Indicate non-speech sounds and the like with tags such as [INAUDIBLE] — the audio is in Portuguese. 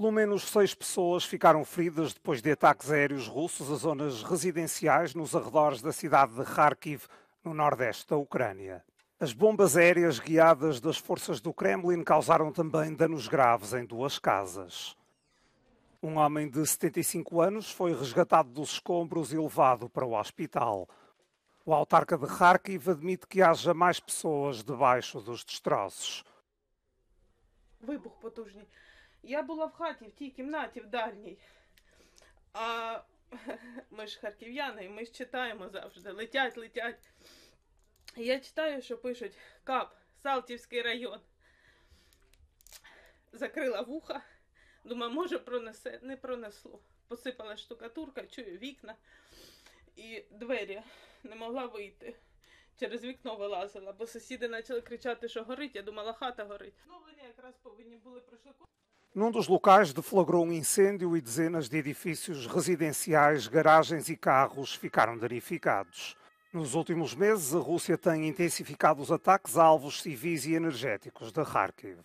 Pelo menos seis pessoas ficaram feridas depois de ataques aéreos russos a zonas residenciais nos arredores da cidade de Kharkiv, no nordeste da Ucrânia. As bombas aéreas guiadas das forças do Kremlin causaram também danos graves em duas casas. Um homem de 75 anos foi resgatado dos escombros e levado para o hospital. O autarca de Kharkiv admite que haja mais pessoas debaixo dos destroços. Я була в хаті, в тій кімнаті в дальній. А [LAUGHS] ми ж харків'яни, ми ж читаємо завжди. Летять, летять. Я читаю, що пишуть КАП, Салтівський район. Закрила вуха. Думаю, може, пронесе, не пронесло. Посипала штукатурка, чую вікна і двері не могла вийти. Через вікно вилазила, бо сусіди почали кричати, що горить. Я думала, хата горить. Новлення якраз повинні були пройшли. Num dos locais deflagrou um incêndio e dezenas de edifícios residenciais, garagens e carros ficaram danificados. Nos últimos meses, a Rússia tem intensificado os ataques a alvos civis e energéticos de Kharkiv.